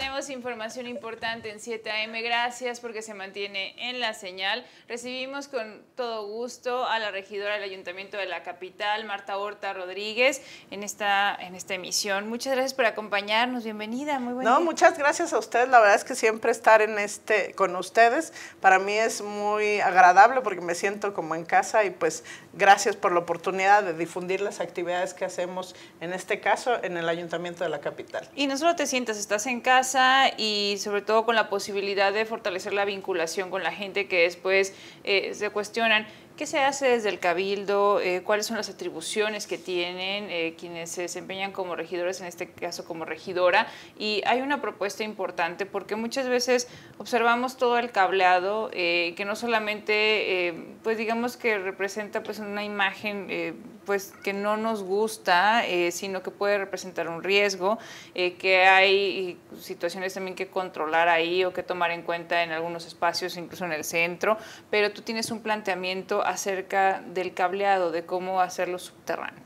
tenemos información importante en 7am. Gracias porque se mantiene en la señal. Recibimos con todo gusto a la regidora del Ayuntamiento de la Capital, Marta Horta Rodríguez, en esta, en esta emisión. Muchas gracias por acompañarnos. Bienvenida. Muy buena. No, muchas gracias a ustedes. La verdad es que siempre estar en este con ustedes para mí es muy agradable porque me siento como en casa y pues gracias por la oportunidad de difundir las actividades que hacemos en este caso en el Ayuntamiento de la Capital. Y no solo te sientas, estás en casa y sobre todo con la posibilidad de fortalecer la vinculación con la gente que después eh, se cuestionan ¿Qué se hace desde el Cabildo? Eh, ¿Cuáles son las atribuciones que tienen eh, quienes se desempeñan como regidores, en este caso como regidora? Y hay una propuesta importante porque muchas veces observamos todo el cableado eh, que no solamente, pues digamos que representa pues una imagen pues que no nos gusta, sino que puede representar un riesgo, que hay situaciones también que controlar ahí o que tomar en cuenta en algunos espacios, incluso en el centro, pero tú tienes un planteamiento acerca del cableado, de cómo hacerlo subterráneo?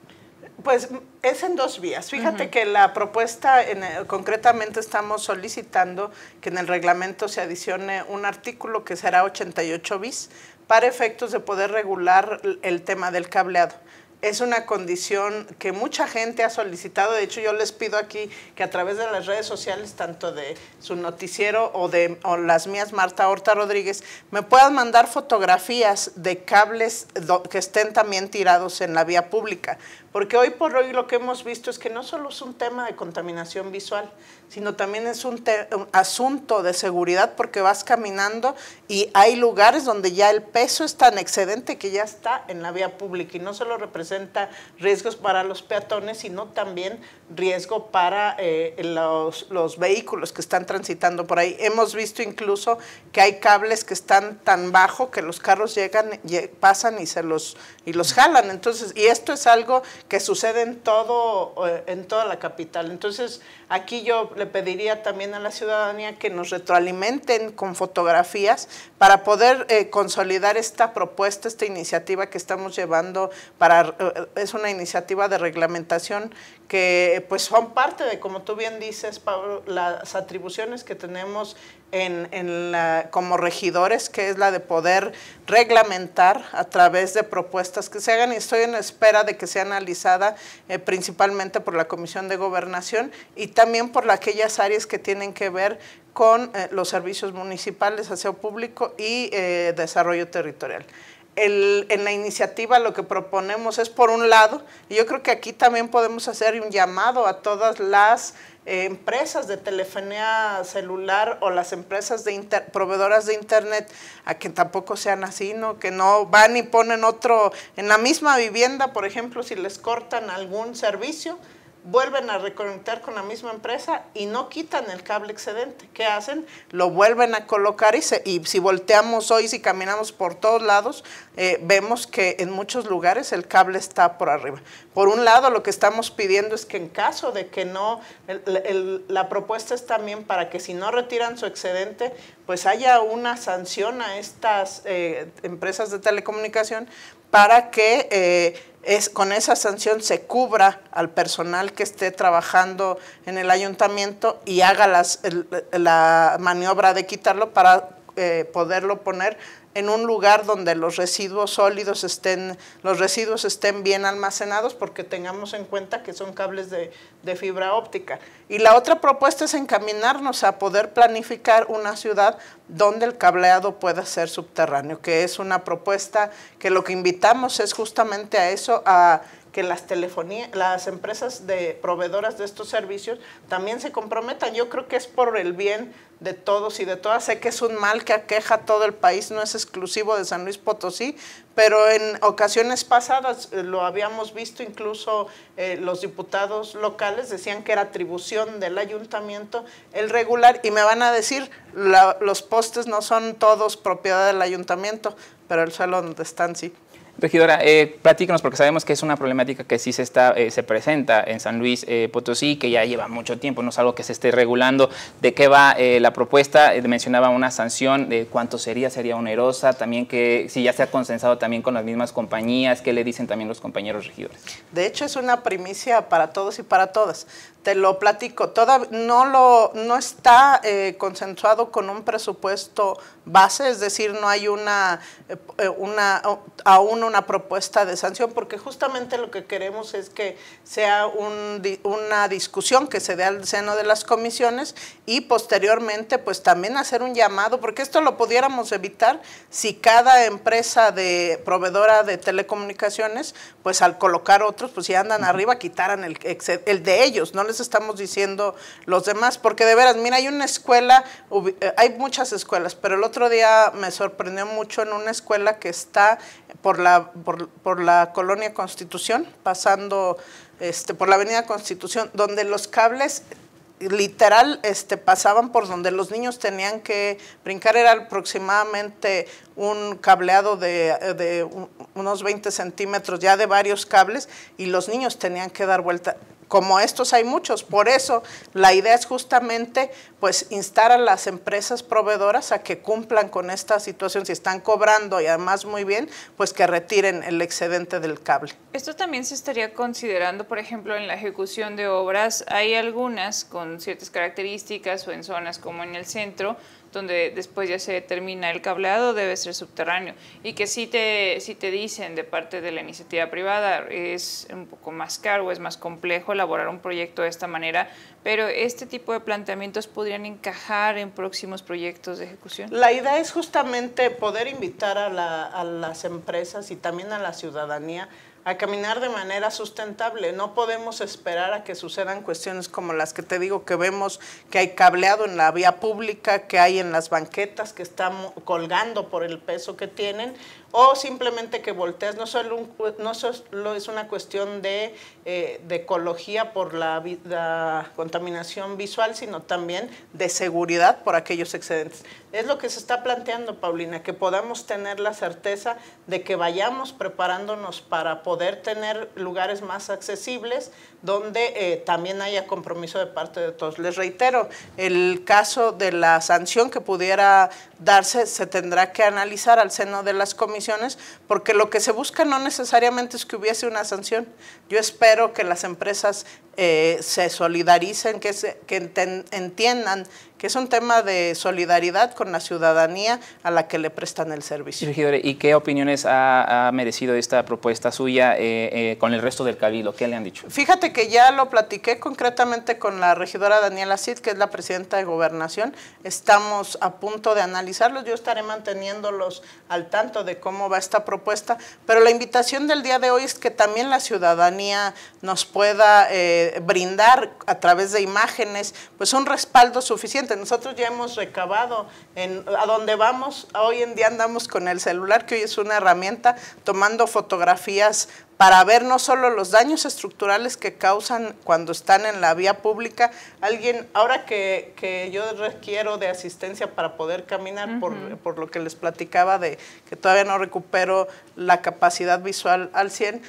Pues es en dos vías. Fíjate que la propuesta, concretamente estamos solicitando que en el reglamento se adicione un artículo que será 88 bis para efectos de poder regular el tema del cableado es una condición que mucha gente ha solicitado. De hecho, yo les pido aquí que a través de las redes sociales, tanto de su noticiero o de las mías, Marta Horta Rodríguez, me puedan mandar fotografías de cables que estén también tirados en la vía pública, porque hoy por hoy lo que hemos visto es que no solo es un tema de contaminación visual, sino también es un, asunto de seguridad porque vas caminando y hay lugares donde ya el peso es tan excedente que ya está en la vía pública y no solo representa riesgos para los peatones, sino también riesgo para eh, los, vehículos que están transitando por ahí. Hemos visto incluso que hay cables que están tan bajo que los carros llegan, pasan y se los, y los jalan. Entonces, y esto es algo que sucede en, todo, eh, en toda la capital. Entonces, Aquí yo le pediría también a la ciudadanía que nos retroalimenten con fotografías para poder eh, consolidar esta propuesta, esta iniciativa que estamos llevando para eh, es una iniciativa de reglamentación que pues son parte de, como tú bien dices, Pablo, las atribuciones que tenemos en, la, como regidores, que es la de poder reglamentar a través de propuestas que se hagan y estoy en espera de que sea analizada eh, principalmente por la Comisión de Gobernación y también por aquellas áreas que tienen que ver con eh, los servicios municipales, aseo público y eh, desarrollo territorial. en la iniciativa lo que proponemos es, por un lado, y yo creo que aquí también podemos hacer un llamado a todas las eh, empresas de telefonía celular o las empresas de proveedoras de internet a que tampoco sean así, ¿no? que no van y ponen otro, en la misma vivienda, por ejemplo, si les cortan algún servicio, vuelven a reconectar con la misma empresa y no quitan el cable excedente. ¿Qué hacen? Lo vuelven a colocar y, si volteamos hoy, si caminamos por todos lados, eh, vemos que en muchos lugares el cable está por arriba. Por un lado, lo que estamos pidiendo es que en caso de que no, la propuesta es también para que si no retiran su excedente, pues haya una sanción a estas eh, empresas de telecomunicación para que eh, es, con esa sanción se cubra al personal que esté trabajando en el ayuntamiento y haga las, la maniobra de quitarlo para eh, poderlo poner en un lugar donde los residuos sólidos estén, los residuos estén bien almacenados porque tengamos en cuenta que son cables de, de, fibra óptica. Y la otra propuesta es encaminarnos a poder planificar una ciudad donde el cableado pueda ser subterráneo, que es una propuesta que lo que invitamos es justamente a eso, a que las telefonías, las empresas de proveedoras de estos servicios también se comprometan. Yo creo que es por el bien de todos y de todas. Sé que es un mal que aqueja a todo el país, no es exclusivo de San Luis Potosí, pero en ocasiones pasadas eh, lo habíamos visto, incluso eh, los diputados locales decían que era atribución del ayuntamiento el regular, y me van a decir, los postes no son todos propiedad del ayuntamiento, pero el suelo donde están sí. Regidora, eh, platícanos porque sabemos que es una problemática que sí se, está, eh, se presenta en San Luis eh, Potosí, que ya lleva mucho tiempo, no es algo que se esté regulando. ¿De qué va eh, la propuesta? mencionaba una sanción, de ¿cuánto sería? ¿Sería onerosa? También que si ya se ha consensado también con las mismas compañías, ¿qué le dicen también los compañeros regidores? De hecho, es una primicia para todos y para todas. Te lo platico, Toda, no, lo, no está consensuado con un presupuesto base, es decir, no hay una, una aún una propuesta de sanción, porque justamente lo que queremos es que sea una discusión que se dé al seno de las comisiones y posteriormente pues también hacer un llamado, porque esto lo pudiéramos evitar si cada empresa de proveedora de telecomunicaciones, pues al colocar otros, pues si andan arriba, quitaran el, el de ellos, no les estamos diciendo los demás, porque de veras, mira, hay una escuela, eh, hay muchas escuelas, pero el otro día me sorprendió mucho en una escuela que está por la por, la colonia Constitución, pasando este, por la avenida Constitución, donde los cables literal este, pasaban por donde los niños tenían que brincar, era aproximadamente un cableado de, de, unos 20 centímetros ya de varios cables y los niños tenían que dar vuelta como estos hay muchos. Por eso la idea es justamente pues instar a las empresas proveedoras a que cumplan con esta situación. Si están cobrando y además muy bien, pues que retiren el excedente del cable. Esto también se estaría considerando, por ejemplo, en la ejecución de obras. Hay algunas con ciertas características o en zonas como en el centro donde después ya se termina el cableado debe ser subterráneo y que si te, te dicen de parte de la iniciativa privada es un poco más caro, es más complejo elaborar un proyecto de esta manera, pero este tipo de planteamientos podrían encajar en próximos proyectos de ejecución. La idea es justamente poder invitar a las empresas y también a la ciudadanía a caminar de manera sustentable. No podemos esperar a que sucedan cuestiones como las que te digo que vemos que hay cableado en la vía pública, que hay en las banquetas, que están colgando por el peso que tienen, o simplemente que voltees, no solo, no solo es una cuestión de, eh, de ecología por la, contaminación visual, sino también de seguridad por aquellos excedentes. Es lo que se está planteando, Paulina, que podamos tener la certeza de que vayamos preparándonos para poder tener lugares más accesibles donde eh, también haya compromiso de parte de todos. Les reitero, el caso de la sanción que pudiera darse se tendrá que analizar al seno de las comisiones porque lo que se busca no necesariamente es que hubiese una sanción. Yo espero que las empresas eh, se solidaricen, que, se, que entiendan que es un tema de solidaridad con la ciudadanía a la que le prestan el servicio. ¿y qué opiniones ha, ha merecido esta propuesta suya eh, eh, con el resto del cabildo? ¿Qué le han dicho? Fíjate que ya lo platiqué concretamente con la regidora Daniela Cid, que es la presidenta de Gobernación. Estamos a punto de analizarlos. Yo estaré manteniéndolos al tanto de cómo va esta propuesta, pero la invitación del día de hoy es que también la ciudadanía nos pueda... Eh, brindar a través de imágenes, pues un respaldo suficiente. Nosotros ya hemos recabado en, a donde vamos, hoy en día andamos con el celular, que hoy es una herramienta, tomando fotografías para ver no solo los daños estructurales que causan cuando están en la vía pública, alguien, ahora que, yo requiero de asistencia para poder caminar, por, por lo que les platicaba de que todavía no recupero la capacidad visual al 100,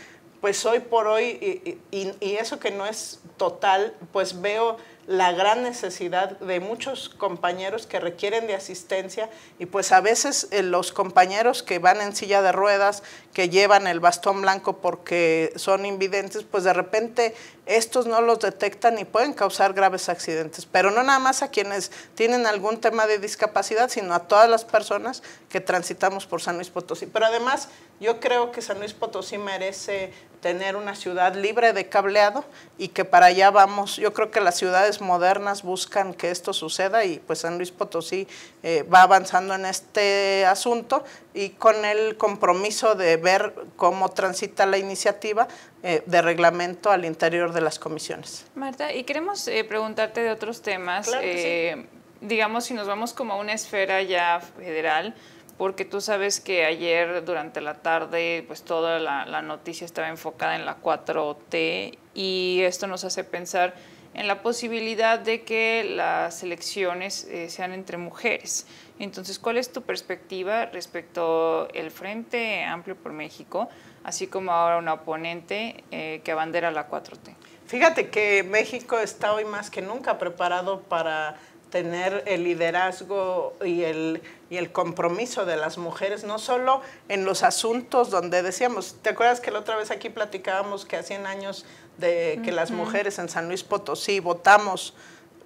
pues hoy por hoy, y, eso que no es total, pues veo la gran necesidad de muchos compañeros que requieren de asistencia y pues a veces eh, los compañeros que van en silla de ruedas, que llevan el bastón blanco porque son invidentes, pues de repente estos no los detectan y pueden causar graves accidentes, pero no nada más a quienes tienen algún tema de discapacidad, sino a todas las personas que transitamos por San Luis Potosí. Pero además, yo creo que San Luis Potosí merece tener una ciudad libre de cableado y que para allá vamos. Yo creo que las ciudades modernas buscan que esto suceda y pues San Luis Potosí eh, va avanzando en este asunto y con el compromiso de ver cómo transita la iniciativa eh, de reglamento al interior de las comisiones. Marta, y queremos eh, preguntarte de otros temas. Eh, digamos, si nos vamos como a una esfera ya federal, porque tú sabes que ayer durante la tarde, pues toda la, noticia estaba enfocada en la 4T y esto nos hace pensar en la posibilidad de que las elecciones sean entre mujeres. Entonces, ¿cuál es tu perspectiva respecto al Frente Amplio por México? así como ahora una oponente eh, que abandera la 4T. Fíjate que México está hoy más que nunca preparado para tener el liderazgo y el, y el compromiso de las mujeres, no solo en los asuntos donde decíamos, ¿te acuerdas que la otra vez aquí platicábamos que a 100 años de que las mujeres en San Luis Potosí votamos?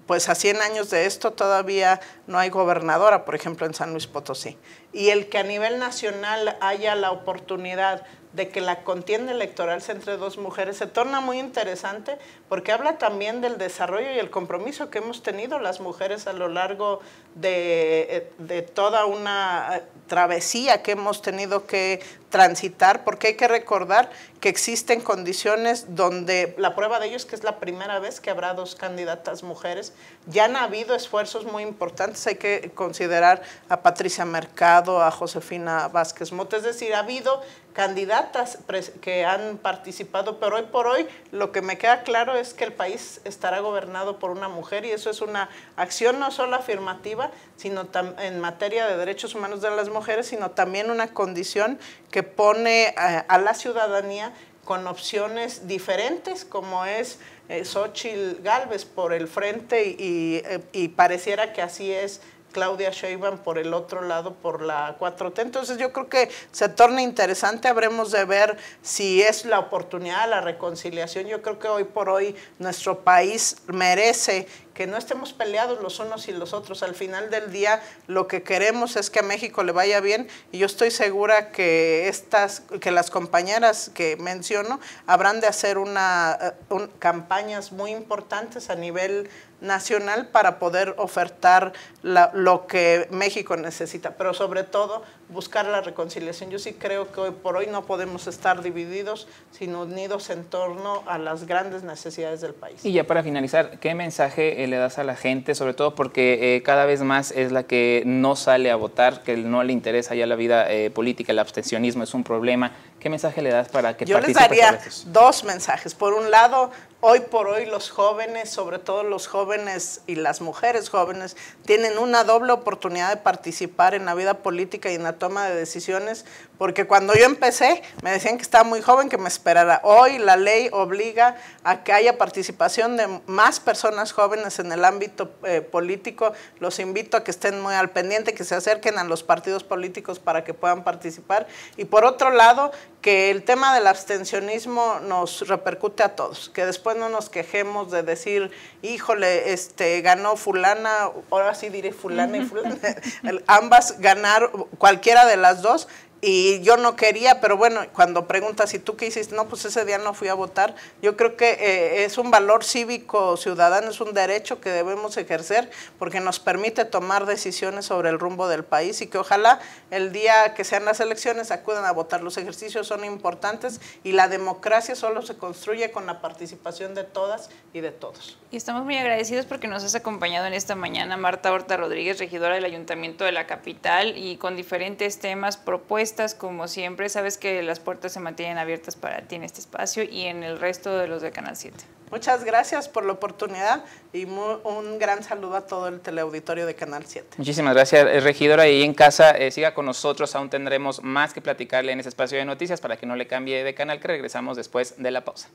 Pues a 100 años de esto todavía no hay gobernadora, por ejemplo, en San Luis Potosí. Y el que a nivel nacional haya la oportunidad de que la contienda electoral entre dos mujeres se torna muy interesante porque habla también del desarrollo y el compromiso que hemos tenido las mujeres a lo largo de, de toda una eh, travesía que hemos tenido que transitar, porque hay que recordar que existen condiciones donde la prueba de ello es que es la primera vez que habrá dos candidatas mujeres. Ya han habido esfuerzos muy importantes, hay que considerar a Patricia Mercado, a Josefina Vázquez Mota, es decir, ha habido candidatas que han participado, pero hoy por hoy lo que me queda claro es que el país estará gobernado por una mujer y eso es una acción no solo afirmativa, sino en materia de derechos humanos de las mujeres, sino también una condición que pone a, la ciudadanía con opciones diferentes como es Sochi eh, Xochitl Galvez por el frente eh, y pareciera que así es Claudia Sheinbaum por el otro lado por la 4T. Entonces yo creo que se torna interesante, habremos de ver si es la oportunidad, la reconciliación. Yo creo que hoy por hoy nuestro país merece que no estemos peleados los unos y los otros. Al final del día lo que queremos es que a México le vaya bien y yo estoy segura que, estas, que las compañeras que menciono habrán de hacer una, eh, campañas muy importantes a nivel nacional para poder ofertar lo que México necesita, pero sobre todo buscar la reconciliación. Yo sí creo que hoy por hoy no podemos estar divididos, sino unidos en torno a las grandes necesidades del país. Y ya para finalizar, ¿qué mensaje eh, le das a la gente, sobre todo porque eh, cada vez más es la que no sale a votar, que no le interesa ya la vida eh, política, el abstencionismo es un problema? ¿Qué mensaje le das para que Yo les daría dos mensajes. Por un lado, hoy por hoy los jóvenes, sobre todo los jóvenes y las mujeres jóvenes, tienen una doble oportunidad de participar en la vida política y en la toma de decisiones, porque cuando yo empecé me decían que estaba muy joven, que me esperara. Hoy la ley obliga a que haya participación de más personas jóvenes en el ámbito eh, político. Los invito a que estén muy al pendiente, que se acerquen a los partidos políticos para que puedan participar. Y por otro lado, que el tema del abstencionismo nos repercute a todos, que después no nos quejemos de decir, híjole, este ganó fulana, ahora sí diré fulana y fulana, ambas ganar cualquiera de las dos, y yo no quería, pero bueno, cuando preguntas, si tú qué hiciste? No, pues ese día no fui a votar. Yo creo que eh, es un valor cívico ciudadano, es un derecho que debemos ejercer porque nos permite tomar decisiones sobre el rumbo del país y que ojalá el día que sean las elecciones acudan a votar. Los ejercicios son importantes y la democracia solo se construye con la participación de todas y de todos. Y estamos muy agradecidos porque nos has acompañado en esta mañana Marta Horta Rodríguez, regidora del Ayuntamiento de la Capital y con diferentes temas propuestas como siempre, sabes que las puertas se mantienen abiertas para ti en este espacio y en el resto de los de Canal 7. Muchas gracias por la oportunidad y un gran saludo a todo el teleauditorio de Canal 7. Muchísimas gracias, eh, regidora. Y en casa, eh, siga con nosotros, aún tendremos más que platicarle en ese espacio de noticias para que no le cambie de canal, que regresamos después de la pausa.